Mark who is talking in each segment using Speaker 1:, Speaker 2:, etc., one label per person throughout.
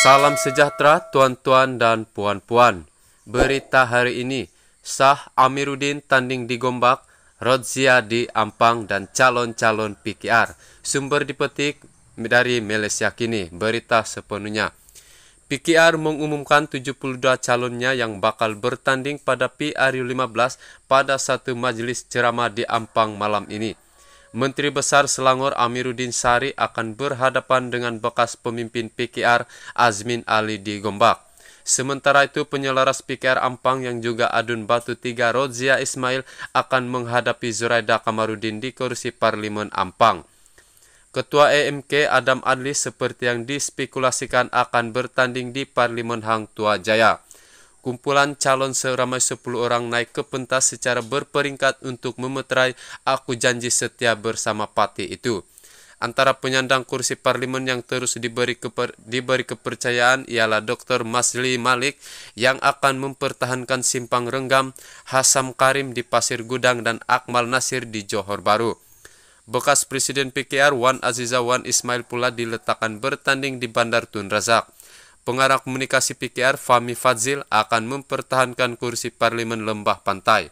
Speaker 1: Salam sejahtera tuan-tuan dan puan-puan. Berita hari ini, Sah Amiruddin tanding di Gombak, Rodzia di Ampang, dan calon-calon PKR. Sumber dipetik dari Malaysia Kini, berita sepenuhnya. PKR mengumumkan 72 calonnya yang bakal bertanding pada PRU 15 pada satu majelis ceramah di Ampang malam ini. Menteri Besar Selangor Amiruddin Sari akan berhadapan dengan bekas pemimpin PKR Azmin Ali di Gombak. Sementara itu penyelaras PKR Ampang yang juga adun batu tiga Rozia Ismail akan menghadapi Zuraida Kamarudin di kursi Parlimen Ampang. Ketua EMK Adam Adli seperti yang dispekulasikan akan bertanding di Parlimen Hang Tua Jaya. Kumpulan calon seramai 10 orang naik ke pentas secara berperingkat untuk memeterai Aku Janji Setia bersama Pati itu. Antara penyandang kursi parlimen yang terus diberi, keper, diberi kepercayaan ialah Dr. Masli Malik yang akan mempertahankan Simpang Renggam, Hasam Karim di Pasir Gudang, dan Akmal Nasir di Johor Baru. Bekas Presiden PKR Wan Wan Ismail pula diletakkan bertanding di Bandar Tun Razak pengarah komunikasi PKR Fami Fadzil akan mempertahankan kursi parlimen Lembah Pantai.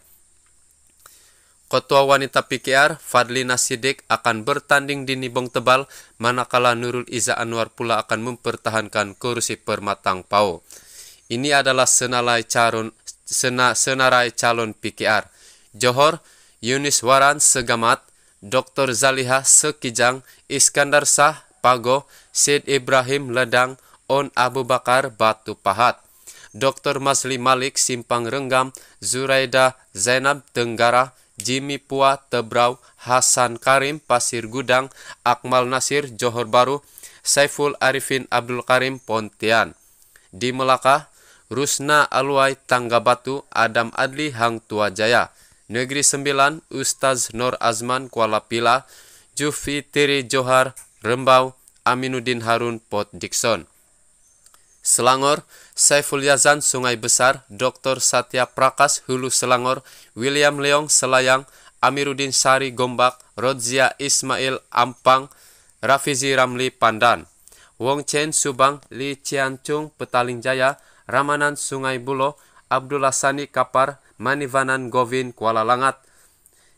Speaker 1: Ketua Wanita PKR Fadlina Sidik akan bertanding di Nibong Tebal, manakala Nurul Iza Anwar pula akan mempertahankan kursi Permatang Pau. Ini adalah senarai calon sena, senarai calon PKR. Johor, Yunis Waran Segamat, Dr. Zaliha Sekijang, Iskandar Sah Pago, Sid Ibrahim Ledang, On Abu Bakar Batu Pahat, Dr. Masli Malik Simpang Renggam, Zuraida Zainab Tenggara, Jimmy Pua Tebrau, Hasan Karim Pasir Gudang, Akmal Nasir Johor Baru, Saiful Arifin Abdul Karim Pontian. Di Melaka, Rusna Alwai Tangga Batu, Adam Adli Hang Tua Jaya. Negeri Sembilan, Ustaz Nur Azman Kuala Pila, Jufi Tiri Johar, Rembau, Aminuddin Harun Pot Dixon. Selangor, Saiful Yazan Sungai Besar, Dr. Satya Prakas Hulu Selangor, William Leong Selayang, Amiruddin Sari Gombak, Rodzia Ismail Ampang, Rafizi Ramli Pandan, Wong Chen Subang, Li Ciancung Petaling Jaya, Ramanan Sungai Buloh, Abdullah Sani Kapar, Manivanan Govin Kuala Langat.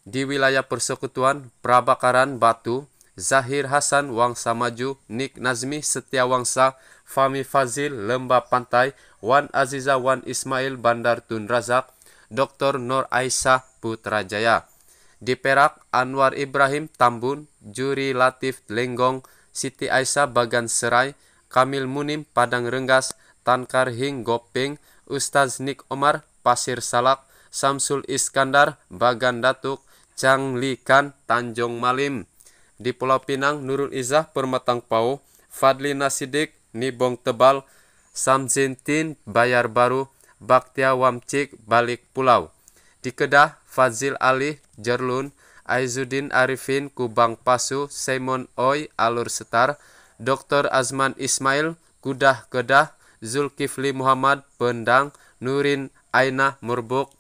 Speaker 1: Di wilayah persekutuan Prabakaran Batu, Zahir Hasan Wangsa Maju, Nik Nazmi Setia Wangsa. Fami Fazil, Lembah Pantai, Wan Aziza Wan Ismail Bandar Tun Razak, Dr. Nur Aisyah Putrajaya. Di Perak, Anwar Ibrahim Tambun, Juri Latif Lenggong, Siti Aisyah Bagan Serai, Kamil Munim Padang Rengas, Tankar Hing Gopeng, Ustaz Nik Omar Pasir Salak, Samsul Iskandar Bagan Datuk, Canglikan Tanjung Malim. Di Pulau Pinang, Nurul Izzah Permatang Pau, Fadli Nasidik, Nibong Tebal, Samzintin Bayar Baru, Baktia Wamcik Balik Pulau. Di Kedah, Fazil Ali Jerlun, Aizuddin Arifin Kubang Pasu, Simon Oi Alur Setar, Dr. Azman Ismail Kudah Kedah, Zulkifli Muhammad Pendang, Nurin Aina Murbuk,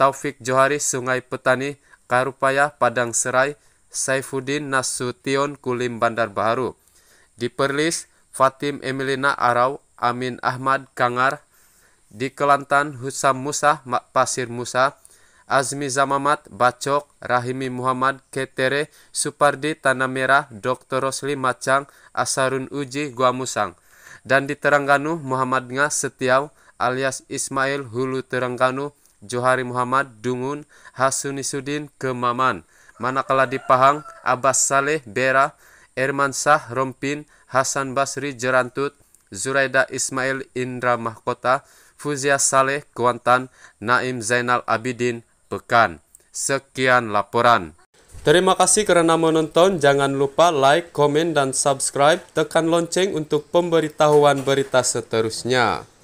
Speaker 1: Taufik Johari Sungai Petani, Karupaya Padang Serai, Saifuddin Nasution Kulim Bandar Baru. Di Perlis, Fatim Emilina Arau, Amin Ahmad Kangar, di Kelantan Husam Musa, Mak Pasir Musa, Azmi Zamamat, Bacok, Rahimi Muhammad, Ketere, Supardi, Tanah Merah, Dr. Rosli Macang, Asarun Uji, Guamusang, Dan di Terengganu, Muhammad Ngah Setiau, alias Ismail Hulu Terengganu, Johari Muhammad Dungun, Hasuni Sudin, Kemaman. Manakala di Pahang, Abbas Saleh, Bera, Erman Sah Rompin, Hasan Basri Jerantut, Zuraida Ismail Indra Mahkota, Fuzia Saleh Kuantan, Naim Zainal Abidin, Pekan. Sekian laporan. Terima kasih karena menonton. Jangan lupa like, komen, dan subscribe. Tekan lonceng untuk pemberitahuan berita seterusnya.